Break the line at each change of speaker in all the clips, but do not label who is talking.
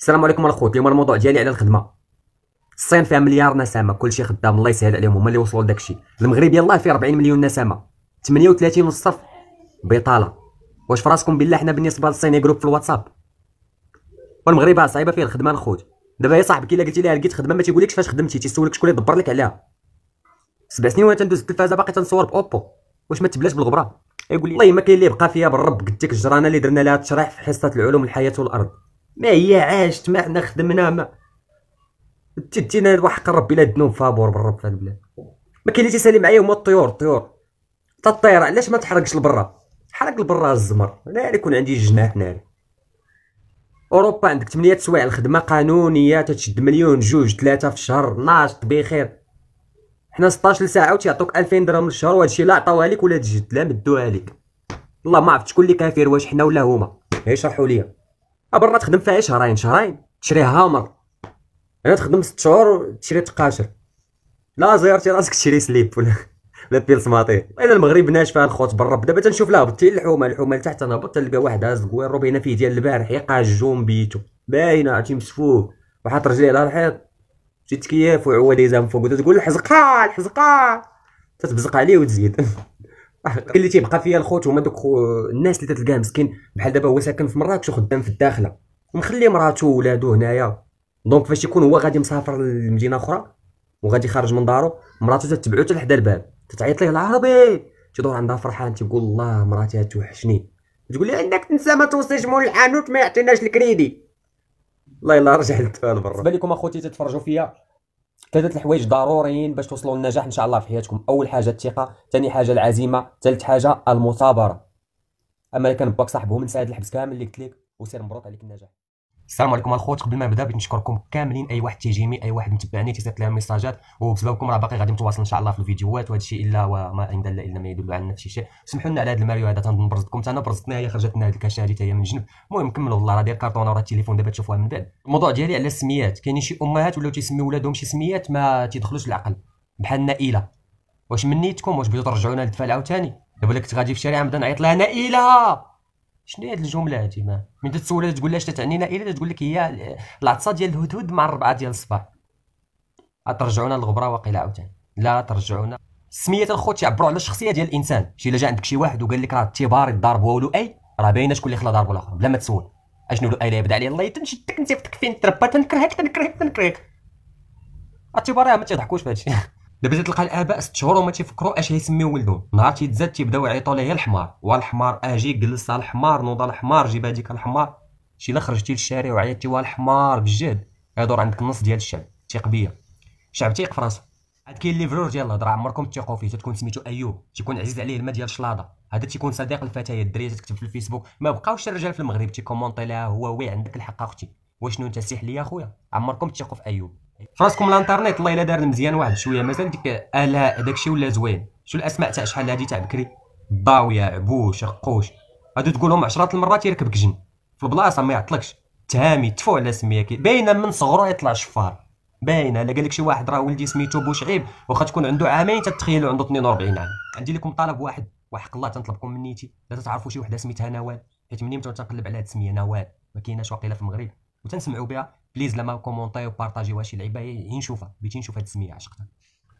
السلام عليكم الخوت اليوم الموضوع ديالي على الخدمه الصين فيها مليار نسمه كلشي خدام الله يسهل عليهم هما اللي وصلوا لداكشي المغرب يلاه فيه 40 مليون نسمه 38 والصف بطاله واش فراسكم بالله حنا بالنسبه للصيني جروب في الواتساب والمغرب صعيبه فيه الخدمه الخوت دابا يا صاحبك الا قلتي ليها لقيت خدمه ما تيقولكش فاش خدمتي تيسولك شكون اللي دبر لك عليها سبع سنين وانا تندوز التلفازه باقي تنصور باوبو واش ما تبلاش بالغبره يقول لي والله ما كاين اللي بقى فيها بالرب قديك الجرانه اللي درنا لها تشريح في حصه العلوم الحياه والارض ما هي عاشت ما حنا خدمنا ما تدينا الواحد ربي لا دنو فابور بالرب في البلاد ما كاين اللي تيسالي معايا هما الطيور الطيور تا الطير علاش ما تحرقش لبرا حرق لبرا الزمر لا يكون عندي جناح ناري اوروبا عندك 8 سوايع الخدمه قانونيه تتشد مليون جوج ثلاثه في الشهر ناشط بخير حنا 16 ساعه تيعطوك 2000 درهم للشهر وهادشي لا عطاوها لك ولا تجد لا مدوها لك والله ما عرفت شكون اللي كافر واش حنا ولا هما يشرحوا ليا برا تخدم فيها شهرين شهرين تشري هامر انا تخدم ست شهور تشري تقاشر لا زيرتي راسك تشري سليب ولا لا بيل سماطي الا المغرب ناش فيها الخوت برا دابا تنشوف لا بتي الحومه الحومه لتحت انا بط تلقى واحد هاز كويرو باينه فيه ديال البارح يقع الجوم بيتو باينه عرفتي مسفوه وحاط رجليه على الحيط شي تكياف من فوق وتقول الحزقه الحزقه تتبزق عليه وتزيد أه، اللي تيبقى فيا الخوت هما دوك الناس اللي تتلقاه مسكين بحال دابا هو ساكن في مراكش وخدام في الداخله ومخلي مراته وولادو هنايا دونك فاش يكون هو غادي مسافر لمدينه اخرى وغادي خارج من دارو مراته تتبعو حتى لحدا الباب تتعيط ليه العربي تدور عندها فرحان تيقول الله مراتي توحشني تقول لي عندك تنسى ما توصيش مول الحانوت ما يعطيناش الكريدي الله يلا رجع للتفال برا بالكم اخوتي تتفرجوا فيا ثلاثه الحوايج ضروريين باش توصلوا للنجاح ان شاء الله في حياتكم اول حاجه الثقه ثاني حاجه العزيمه ثالث حاجه المثابره اما كان باك صاحبه من سعد الحبس كامل اللي قلت لك وسير مبروك عليك النجاح السلام عليكم الخوت قبل ما نبدا بغيت نشكركم كاملين اي واحد تيجيمي اي واحد متبعني تيصيفط لي ميساجات وبسببكم راه باقي غادي نتواصل ان شاء الله في الفيديوهات وهذا الشيء الا وما عند الا الا ما يدل على نفس شي شيء سمحوا لنا على هذا الماريو هذا تنظن برزتكم انا برزتنا هي خرجت لنا هذه الكاشه هذه هي من جنب المهم كملوا والله راه داير كارطون وراه التليفون دابا تشوفوها من بعد الموضوع ديالي على السميات كاينين شي امهات ولاو تيسميو ولادهم شي سميات ما تيدخلوش العقل بحال نائله واش من نيتكم واش بغيتو ترجعونا للدفاع عاوتاني دابا اللي كنت غادي في الشارع نبدا نعيط لها نائله شنو هي الجمله هادي ما من تسول تقول لها اش تعني نائله تقول لك هي العطسه ديال الهدهد مع الربعه ديال الصباح ترجعونا للغبره وقيل عاوتاني لا ترجعونا السميات الخوت يعبروا على الشخصيه ديال الانسان شي الا جا عندك شي واحد وقال لك راه التباري ضارب ولو اي راه باينه شكون اللي خلا ضاربو الاخر بلا ما تسول اشنو لو اي لا يبدا عليه الله تنشدك نسيبتك فين تربى تنكرهك تنكرهك تنكرهك التباري ما تضحكوش فهادشي دابا تلقى الاباء ست شهور وما تيفكروا اش غيسميو ولدهم نهار تيتزاد تيبداو يعيطوا ليه الحمار والحمار اجي جلس على الحمار نوض الحمار جيب هذيك الحمار شي خرجتي للشارع وعيطتي وها الحمار بالجهد يدور عندك النص ديال الشعب تيق بيا شعب تيق فراسو عاد كاين لي فلور ديال الهضره عمركم تيقوا فيه تكون سميتو ايوب تيكون عزيز عليه الماء ديال الشلاضه هذا تيكون صديق الفتيات الدريه تكتب في الفيسبوك ما بقاوش الرجال في المغرب تيكومونطي لها هو وي عندك الحق اختي وشنو انت سيح ليا اخويا عمركم تثقوا في ايوب فراسكم الانترنيت الله الا دار مزيان واحد شويه مازال ديك الاء داكشي ولا زوين شو الاسماء تاع شحال هادي تاع بكري ضاويه عبوش قوش هادو تقولهم عشرات المرات يركبك جن في البلاصه ما يعطلكش تهامي تفو على سميك باينه من صغرو يطلع شفار باينه الا قال لك شي واحد راه ولدي سميتو بوشعيب واخا تكون عنده عامين تتخيلو عنده 42 عام عندي لكم طلب واحد وحق الله تنطلبكم منيتي لا تعرفوا شي وحده سميتها نوال حيت منين بدا على هاد السميه نوال ما كايناش واقيلا في المغرب وتنسمعوا بها بليز لما كومونتي وبارطاجيوها شي لعيبه نشوفها بغيت نشوف هاد السميه عشقتها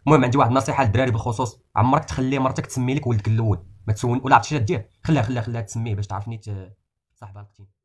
المهم عندي واحد النصيحه للدراري بالخصوص عمرك تخلي مرتك تسمي لك ولدك الاول ما تسول ولا عرفتي دير خليها خليها خليها تسميه باش تعرفني صاحبها القتيل